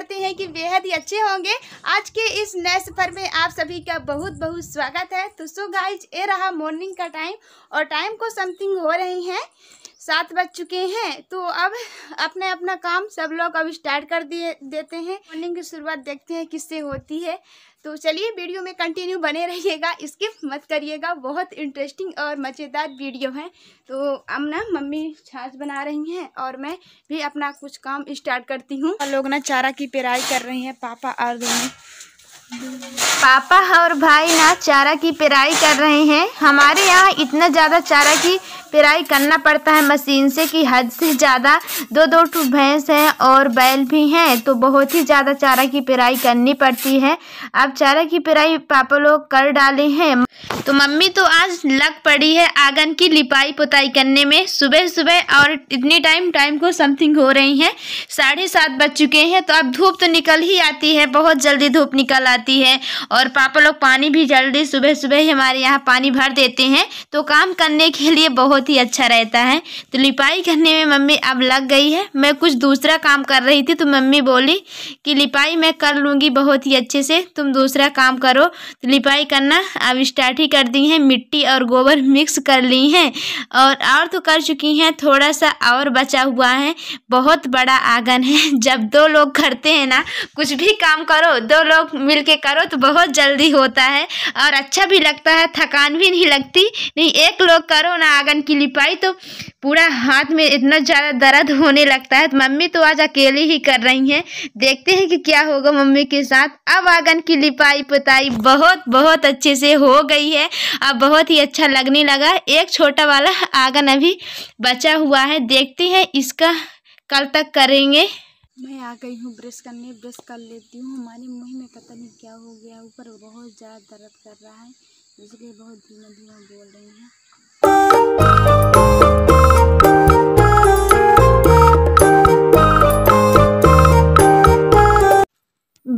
करते हैं कि बेहद ही अच्छे होंगे आज के इस नए सफ़र में आप सभी का बहुत बहुत स्वागत है तो सो गाइज ये रहा मॉर्निंग का टाइम और टाइम को समथिंग हो रही हैं सात बज चुके हैं तो अब अपना अपना काम सब लोग अब स्टार्ट कर दिए देते हैं मॉर्निंग की शुरुआत देखते हैं किससे होती है तो चलिए वीडियो में कंटिन्यू बने रहिएगा स्किप मत करिएगा बहुत इंटरेस्टिंग और मज़ेदार वीडियो है तो अब ना मम्मी छाछ बना रही हैं और मैं भी अपना कुछ काम स्टार्ट करती हूँ लोग ना चारा की पेराई कर रही हैं पापा और दोनों पापा और भाई ना चारा की पेराई कर रहे हैं हमारे यहाँ इतना ज़्यादा चारा की पेराई करना पड़ता है मशीन से कि हद से ज़्यादा दो दो टू भैंस हैं और बैल भी हैं तो बहुत ही ज़्यादा चारा की पेराई करनी पड़ती है अब चारा की पेराई पापा लोग कर डाले हैं तो मम्मी तो आज लग पड़ी है आंगन की लिपाई पुताई करने में सुबह सुबह और इतने टाइम टाइम को समथिंग हो रही है साढ़े सात बज चुके हैं तो अब धूप तो निकल ही आती है बहुत जल्दी धूप निकल आ जाती है और पापा लोग पानी भी जल्दी सुबह सुबह ही हमारे यहाँ पानी भर देते हैं तो काम करने के लिए बहुत ही अच्छा रहता है तो लिपाई करने में मम्मी अब लग गई है मैं कुछ दूसरा काम कर रही थी तो मम्मी बोली कि लिपाई मैं कर लूँगी बहुत ही अच्छे से तुम दूसरा काम करो तो लिपाई करना अब स्टार्ट ही कर दी है मिट्टी और गोबर मिक्स कर ली हैं और और तो कर चुकी हैं थोड़ा सा और बचा हुआ है बहुत बड़ा आंगन है जब दो लोग करते हैं ना कुछ भी काम करो दो लोग मिल के करो तो बहुत जल्दी होता है और अच्छा भी लगता है थकान भी नहीं लगती नहीं एक लोग करो ना आंगन की लिपाई तो पूरा हाथ में इतना ज़्यादा दर्द होने लगता है तो मम्मी तो आज अकेली ही कर रही हैं देखते हैं कि क्या होगा मम्मी के साथ अब आंगन की लिपाई पुताई बहुत बहुत अच्छे से हो गई है अब बहुत ही अच्छा लगने लगा एक छोटा वाला आंगन अभी बचा हुआ है देखते हैं इसका कल तक करेंगे मैं आ गई हूँ ब्रश करने ब्रश कर लेती हूँ हमारे मुँह में पता नहीं क्या हो गया ऊपर बहुत ज़्यादा दर्द कर रहा है इसलिए बहुत धीमा धीमा बोल रही हैं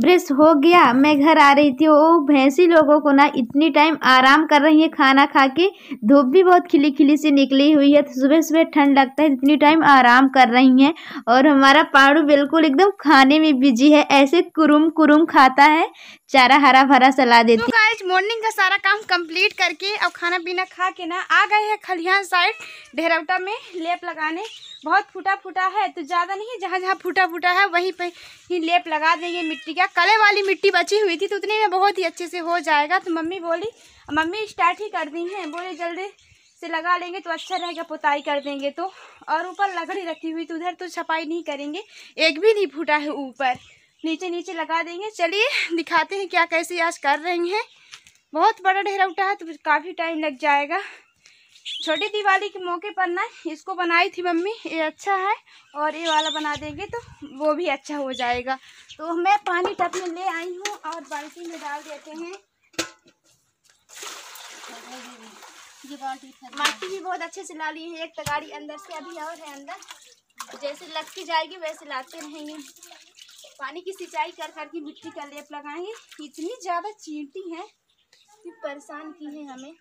ब्रश हो गया मैं घर आ रही थी वो भैंसी लोगों को ना इतनी टाइम आराम कर रही है खाना खा के धूप भी बहुत खिली खिली सी निकली हुई है तो सुबह सुबह ठंड लगता है इतनी टाइम आराम कर रही हैं और हमारा पाड़ू बिल्कुल एकदम खाने में बिजी है ऐसे कुरुम कुरुम खाता है चारा हरा भरा सला देती तो मॉर्निंग का सारा काम कंप्लीट करके अब खाना पीना खा के ना आ गए हैं खलिहान साइड ढेरवटा में लेप लगाने बहुत फूटा फूटा है तो ज़्यादा नहीं जहाँ जहाँ फूटा फूटा है वहीं पे ही लेप लगा देंगे मिट्टी का कले वाली मिट्टी बची हुई थी तो उतने में बहुत ही अच्छे से हो जाएगा तो मम्मी बोली मम्मी स्टार्ट ही कर दी हैं बोले जल्दी से लगा लेंगे तो अच्छा रहेगा पोताई कर देंगे तो और ऊपर लकड़ी रखी हुई तो उधर तो छपाई नहीं करेंगे एक भी नहीं फूटा है ऊपर नीचे नीचे लगा देंगे चलिए दिखाते हैं क्या कैसे आज कर रही हैं बहुत बड़ा ढेरा उठा है तो काफ़ी टाइम लग जाएगा छोटी दिवाली के मौके पर ना इसको बनाई थी मम्मी ये अच्छा है और ये वाला बना देंगे तो वो भी अच्छा हो जाएगा तो मैं पानी टप में ले आई हूँ और बाल्टी में डाल देते हैं माटी भी बहुत अच्छे से ला ली है एक तगाड़ी अंदर से अभी और है अंदर जैसे लटकी जाएगी वैसे लाते रहेंगे पानी की सिंचाई कर करके मिट्टी का लेप लगाएंगे इतनी ज़्यादा चींटी है कि परेशान की है हमें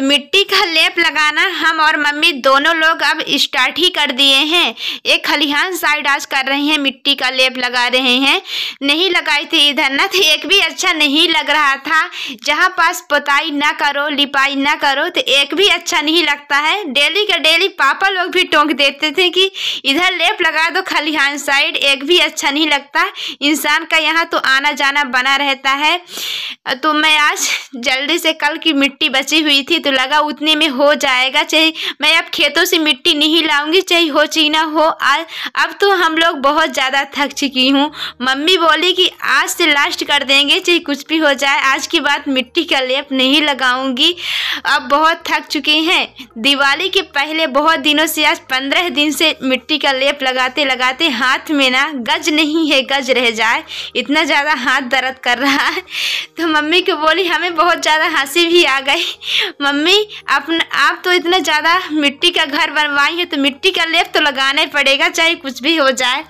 तो मिट्टी का लेप लगाना हम और मम्मी दोनों लोग अब स्टार्ट ही कर दिए हैं एक खलिहान साइड आज कर रहे हैं मिट्टी का लेप लगा रहे हैं नहीं लगाई थी इधर ना थी एक भी अच्छा नहीं लग रहा था जहाँ पास पोताई ना करो लिपाई ना करो तो एक भी अच्छा नहीं लगता है डेली का डेली पापा लोग भी टोंक देते थे कि इधर लेप लगा दो खलिहान साइड एक भी अच्छा नहीं लगता इंसान का यहाँ तो आना जाना बना रहता है तो मैं आज जल्दी से कल की मिट्टी बची हुई थी तो तो लगा उतने में हो जाएगा चाहे मैं अब खेतों से मिट्टी नहीं लाऊंगी चाहे हो चीना हो आज अब तो हम लोग बहुत ज़्यादा थक चुकी हूँ मम्मी बोली कि आज से लास्ट कर देंगे चाहे कुछ भी हो जाए आज की बात मिट्टी का लेप नहीं लगाऊंगी अब बहुत थक चुके हैं दिवाली के पहले बहुत दिनों से आज पंद्रह दिन से मिट्टी का लेप लगाते लगाते हाथ में ना गज नहीं है गज रह जाए इतना ज़्यादा हाथ दर्द कर रहा है तो मम्मी को बोली हमें बहुत ज़्यादा हंसी भी आ गई मम्मी आप आप तो इतना ज़्यादा मिट्टी का घर बनवाई है तो मिट्टी का लेप तो लगाना ही पड़ेगा चाहे कुछ भी हो जाए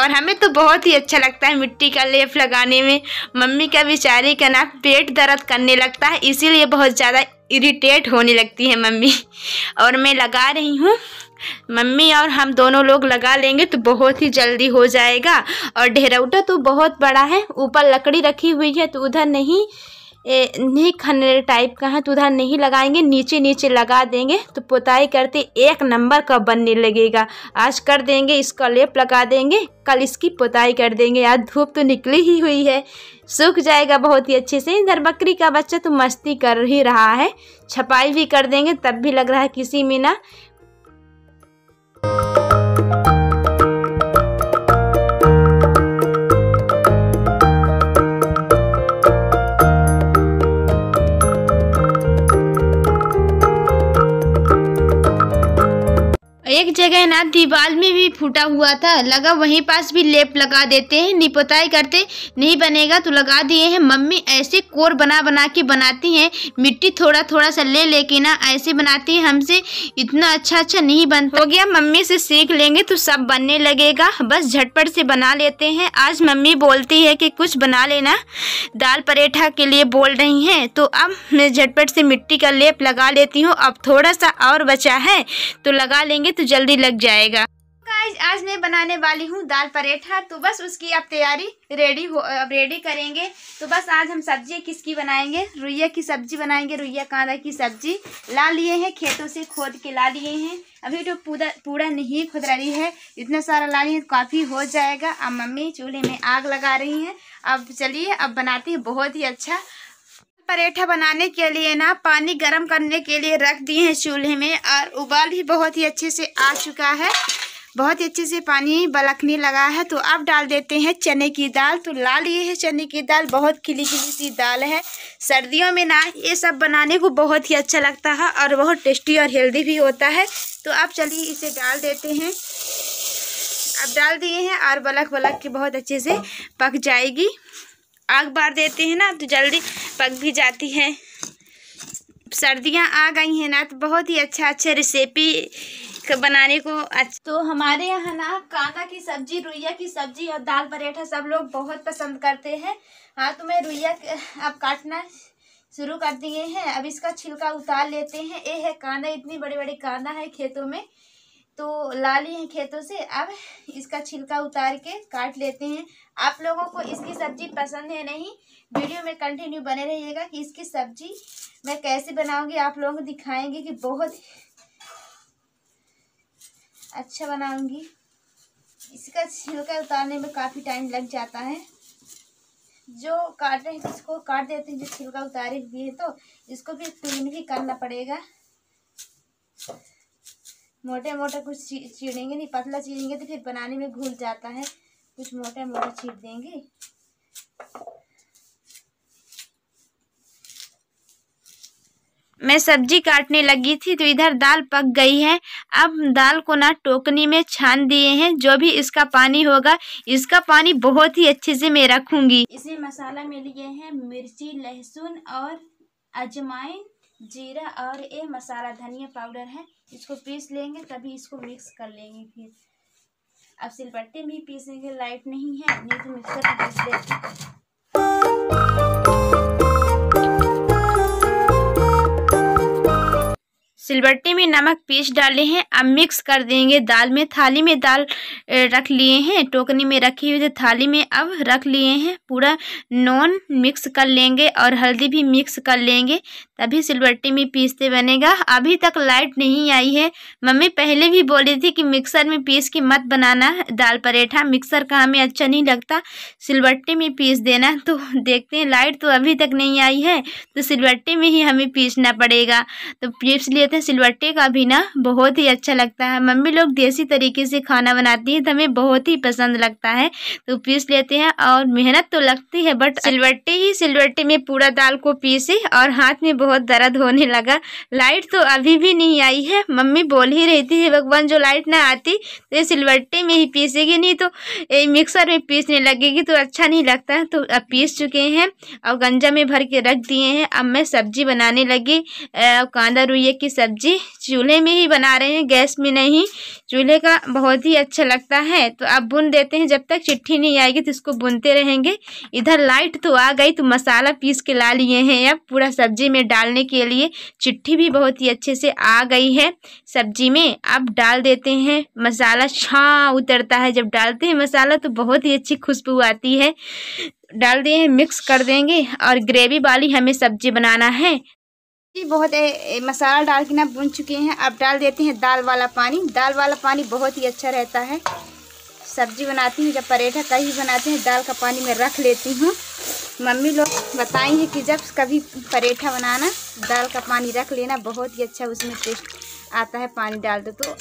और हमें तो बहुत ही अच्छा लगता है मिट्टी का लेप लगाने में मम्मी का बेचारी का ना पेट दर्द करने लगता है इसीलिए बहुत ज़्यादा इरिटेट होने लगती है मम्मी और मैं लगा रही हूँ मम्मी और हम दोनों लोग लगा लेंगे तो बहुत ही जल्दी हो जाएगा और ढेरौटा तो बहुत बड़ा है ऊपर लकड़ी रखी हुई है तो उधर नहीं नहीं खनेर टाइप का है तो उधर नहीं लगाएंगे नीचे नीचे लगा देंगे तो पोताई करते एक नंबर का बनने लगेगा आज कर देंगे इसका लेप लगा देंगे कल इसकी पोताई कर देंगे आज धूप तो निकली ही हुई है सूख जाएगा बहुत ही अच्छे से इधर बकरी का बच्चा तो मस्ती कर ही रहा है छपाई भी कर देंगे तब भी लग रहा है किसी में ना साथ दीवार में भी फूटा हुआ था लगा वहीं पास भी लेप लगा देते हैं निपोताई करते नहीं बनेगा तो लगा दिए हैं मम्मी ऐसे कोर बना बना के बनाती हैं मिट्टी थोड़ा थोड़ा सा ले लेके ना ऐसे बनाती है हमसे इतना अच्छा अच्छा नहीं बनता हो गया मम्मी से सीख लेंगे तो सब बनने लगेगा बस झटपट से बना लेते हैं आज मम्मी बोलती है कि कुछ बना लेना दाल परेठा के लिए बोल रही हैं तो अब मैं झटपट से मिट्टी का लेप लगा लेती हूँ अब थोड़ा सा और बचा है तो लगा लेंगे तो जल्दी लग जाए जाएगा गाइस आज मैं बनाने वाली हूँ दाल परेठा तो बस उसकी अब तैयारी रेडी हो अब रेडी करेंगे तो बस आज हम सब्जी किसकी बनाएंगे रुइया की सब्जी बनाएंगे रुइया कांदा की सब्जी ला लिए हैं खेतों से खोद के ला लिए हैं अभी तो पूरा पूरा नहीं खुद रही है इतना सारा ला लिए काफ़ी हो जाएगा अब मम्मी चूल्हे में आग लगा रही हैं अब चलिए अब बनाती है बहुत ही अच्छा परेठा बनाने के लिए ना पानी गर्म करने के लिए रख दिए हैं चूल्हे में और उबाल भी बहुत ही अच्छे से आ चुका है बहुत ही अच्छे से पानी बलकने लगा है तो अब डाल देते हैं चने की दाल तो लाल ये है चने की दाल बहुत खिली खिली सी दाल है सर्दियों में ना ये सब बनाने को बहुत ही अच्छा लगता है और बहुत टेस्टी और हेल्दी भी होता है तो आप चलिए इसे डाल देते हैं अब डाल दिए हैं और बलक बलक के बहुत अच्छे से पक जाएगी आग बार देते हैं ना तो जल्दी पक भी जाती है सर्दियां आ गई हैं ना तो बहुत ही अच्छा अच्छे रेसिपी बनाने को अच्छा तो हमारे यहाँ ना कांदा की सब्जी रुइया की सब्जी और दाल पराठा सब लोग बहुत पसंद करते हैं हाँ तो मैं रुइया अब काटना शुरू कर दिए हैं अब इसका छिलका उतार लेते हैं ये है कांदा इतनी बड़े बड़े कांदा है खेतों में तो ला लिए हैं खेतों से अब इसका छिलका उतार के काट लेते हैं आप लोगों को इसकी सब्जी पसंद है नहीं वीडियो में कंटिन्यू बने रहिएगा कि इसकी सब्जी मैं कैसे बनाऊंगी आप लोगों को दिखाएंगे कि बहुत अच्छा बनाऊंगी इसका छिलका उतारने में काफ़ी टाइम लग जाता है जो काट रहे हैं इसको काट देते हैं जो छिलका उतारे भी है तो इसको भी क्लीन भी करना पड़ेगा मोटे मोटे कुछ चीड़ेंगे नहीं पतला चीड़ेंगे तो फिर बनाने में घुल जाता है कुछ मोटे मोटे चीर देंगे मैं सब्जी काटने लगी थी तो इधर दाल पक गई है अब दाल को ना टोकनी में छान दिए हैं जो भी इसका पानी होगा इसका पानी बहुत ही अच्छे से मैं रखूंगी इसमें मसाला में लिए हैं मिर्ची लहसुन और अजमाइन जीरा और ये मसाला धनिया पाउडर है इसको पीस लेंगे तभी इसको मिक्स कर लेंगे फिर अब सिलबट्टे भी पीसेंगे लाइट नहीं है नहीं तो मिक्सर पीस लेते सिलबट्टे में नमक पेस्ट डाले हैं अब मिक्स कर देंगे दाल में थाली में दाल रख लिए हैं टोकनी में रखी हुई थी थाली में अब रख लिए हैं पूरा नॉन मिक्स कर लेंगे और हल्दी भी मिक्स कर लेंगे तभी सिलबट्टे में पीसते बनेगा अभी तक लाइट नहीं आई है मम्मी पहले भी बोली थी कि मिक्सर में पीस के मत बनाना दाल परेठा मिक्सर का हमें अच्छा नहीं लगता सिलबट्टे में पीस देना तो देखते हैं लाइट तो अभी तक नहीं आई है तो सिलबट्टे में ही हमें पीसना पड़ेगा तो पीस लिए थे तो सिलवट्टे का भी ना बहुत ही अच्छा लगता है मम्मी लोग देसी तरीके से खाना बनाती है तो हमें बहुत ही पसंद लगता है तो पीस लेते हैं और मेहनत तो लगती है बट सिलवट्टे ही सिलवट्टे में पूरा दाल को पीसे और हाथ में बहुत दर्द होने लगा लाइट तो अभी भी नहीं आई है मम्मी बोल ही रही थी भगवान जो लाइट ना आती तो ये सिलवट्टे में ही पीसेगी नहीं तो ये मिक्सर में पीसने लगेगी तो अच्छा नहीं लगता तो अब पीस चुके हैं और गंजा में भर के रख दिए हैं अब मैं सब्जी बनाने लगी कांदा रुइए की सब्जी चूल्हे में ही बना रहे हैं गैस में नहीं चूल्हे का बहुत ही अच्छा लगता है तो आप बुन देते हैं जब तक चिट्ठी नहीं आएगी तो इसको बुनते रहेंगे इधर लाइट तो आ गई तो मसाला पीस के ला लिए हैं अब पूरा सब्जी में डालने के लिए चिट्ठी भी बहुत ही अच्छे से आ गई है सब्जी में आप डाल देते हैं मसाला छा उतरता है जब डालते हैं मसाला तो बहुत ही अच्छी खुशबू आती है डाल दिए हैं मिक्स कर देंगे और ग्रेवी वाली हमें सब्जी बनाना है जी बहुत ए, मसाला डाल के ना बुन चुके हैं अब डाल देते हैं दाल वाला पानी दाल वाला पानी बहुत ही अच्छा रहता है सब्जी बनाती हूँ जब परेठा कहीं बनाते हैं दाल का पानी मैं रख लेती हूँ मम्मी लोग बताई हैं कि जब कभी परेठा बनाना दाल का पानी रख लेना बहुत ही अच्छा उसमें टेस्ट आता है पानी डाल दो तो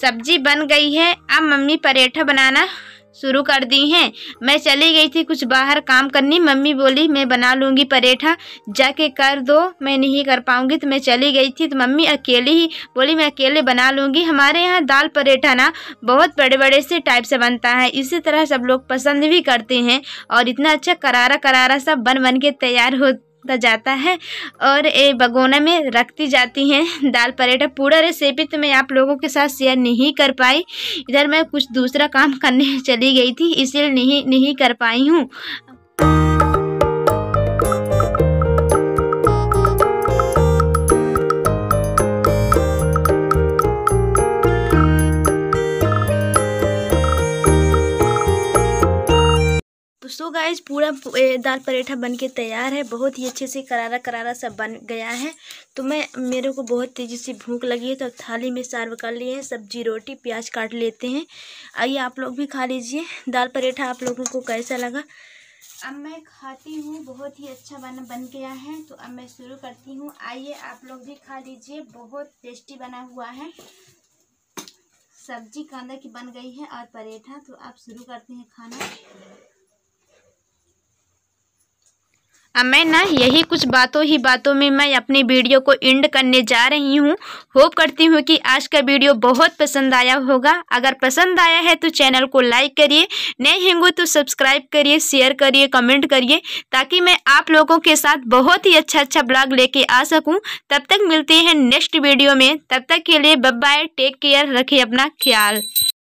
सब्जी बन गई है अब मम्मी परेठा बनाना शुरू कर दी हैं मैं चली गई थी कुछ बाहर काम करनी मम्मी बोली मैं बना लूँगी परेठा जाके कर दो मैं नहीं कर पाऊँगी तो मैं चली गई थी तो मम्मी अकेली ही बोली मैं अकेले बना लूँगी हमारे यहाँ दाल परेठा ना बहुत बड़े बड़े से टाइप से बनता है इसी तरह सब लोग पसंद भी करते हैं और इतना अच्छा करारा करारा सब बन बन के तैयार हो रखता जाता है और ये भगोना में रखती जाती हैं दाल पराठा पूरा रेसिपी तो मैं आप लोगों के साथ शेयर नहीं कर पाई इधर मैं कुछ दूसरा काम करने चली गई थी इसलिए नहीं नहीं कर पाई हूँ सो गाइज पूरा दाल पराठा बन के तैयार है बहुत ही अच्छे से करारा करारा सब बन गया है तो मैं मेरे को बहुत तेज़ी से भूख लगी है तो थाली में सर्व कर लिए हैं सब्जी रोटी प्याज काट लेते हैं आइए आप लोग भी खा लीजिए दाल पराठा आप लोगों को कैसा लगा अब मैं खाती हूँ बहुत ही अच्छा बना बन गया है तो अब मैं शुरू करती हूँ आइए आप लोग भी खा लीजिए बहुत टेस्टी बना हुआ है सब्जी कांदा की बन गई है और परेठा तो आप शुरू करते हैं खाना मैं ना यही कुछ बातों ही बातों में मैं अपनी वीडियो को एंड करने जा रही हूँ होप करती हूँ कि आज का वीडियो बहुत पसंद आया होगा अगर पसंद आया है तो चैनल को लाइक करिए नए हेंगू तो सब्सक्राइब करिए शेयर करिए कमेंट करिए ताकि मैं आप लोगों के साथ बहुत ही अच्छा अच्छा ब्लॉग लेके आ सकूँ तब तक मिलते हैं नेक्स्ट वीडियो में तब तक के लिए बब बाय टेक केयर रखिए अपना ख्याल